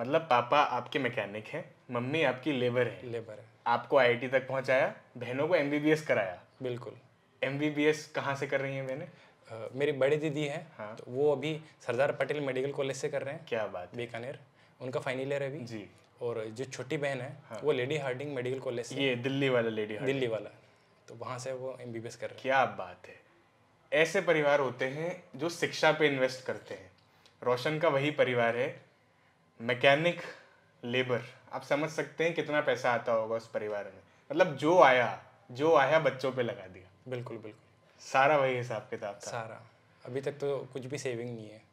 मतलब पापा आपके मैकेनिक हैं मम्मी आपकी लेबर है लेबर है आपको आईआईटी तक पहुंचाया बहनों को एमबीबीएस कराया बिल्कुल एमबीबीएस कहाँ से कर रही हैं बहनें मेरी बड़ी दीदी है हाँ तो वो अभी सरदार पटेल मेडिकल कॉलेज से कर रहे हैं क्या बात बीकानेर उनका फाइनल ईयर है अभी जी और जो छोटी बहन है हाँ। वो लेडी हार्डिंग मेडिकल कॉलेज से ये दिल्ली वाला लेडी दिल्ली वाला तो वहाँ से वो एम कर रहे हैं क्या बात है ऐसे परिवार होते हैं जो शिक्षा पे इन्वेस्ट करते हैं रोशन का वही परिवार है मैकेनिक लेबर आप समझ सकते हैं कितना पैसा आता होगा उस परिवार में मतलब जो आया जो आया बच्चों पे लगा दिया बिल्कुल बिल्कुल सारा वही हिसाब किताब सारा अभी तक तो कुछ भी सेविंग नहीं है